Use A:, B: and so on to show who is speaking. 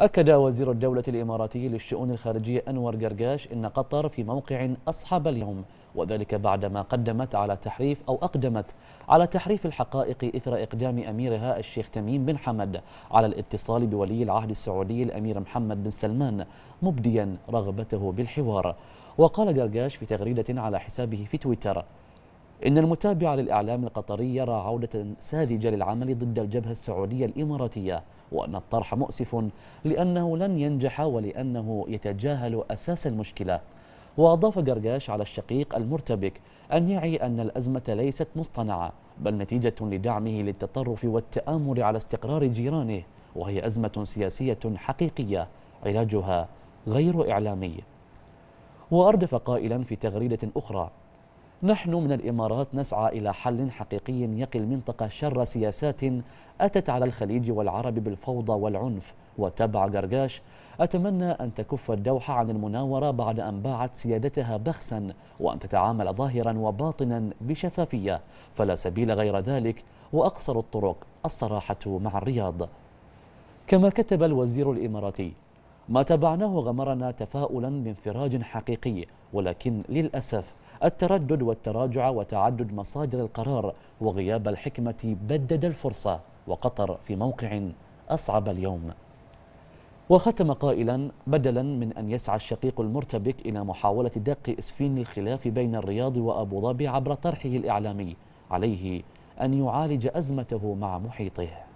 A: أكد
B: وزير الدولة الإماراتي للشؤون الخارجية أنور قرقاش أن قطر في موقع أصحاب اليوم وذلك بعدما قدمت على تحريف أو أقدمت على تحريف الحقائق إثر إقدام أميرها الشيخ تميم بن حمد على الاتصال بولي العهد السعودي الأمير محمد بن سلمان مبديا رغبته بالحوار وقال قرقاش في تغريدة على حسابه في تويتر إن المتابع للإعلام القطري يرى عودة ساذجة للعمل ضد الجبهة السعودية الإماراتية وأن الطرح مؤسف لأنه لن ينجح ولأنه يتجاهل أساس المشكلة وأضاف قرقاش على الشقيق المرتبك أن يعي أن الأزمة ليست مصطنعة بل نتيجة لدعمه للتطرف والتآمر على استقرار جيرانه وهي أزمة سياسية حقيقية علاجها غير إعلامي وأردف قائلا في تغريدة أخرى نحن من الإمارات نسعى إلى حل حقيقي يقي المنطقة شر سياسات أتت على الخليج والعرب بالفوضى والعنف وتبع قرقاش أتمنى أن تكف الدوحة عن المناورة بعد أن باعت سيادتها بخسا وأن تتعامل ظاهرا وباطنا بشفافية فلا سبيل غير ذلك وأقصر الطرق الصراحة مع الرياض كما كتب الوزير الإماراتي ما تبعناه غمرنا تفاؤلا بانفراج حقيقي ولكن للأسف التردد والتراجع وتعدد مصادر القرار وغياب الحكمة بدد الفرصة وقطر في موقع أصعب اليوم وختم قائلا بدلا من أن يسعى الشقيق المرتبك إلى محاولة دق إسفين الخلاف بين الرياض وأبو ظبي عبر طرحه الإعلامي عليه أن يعالج
A: أزمته مع محيطه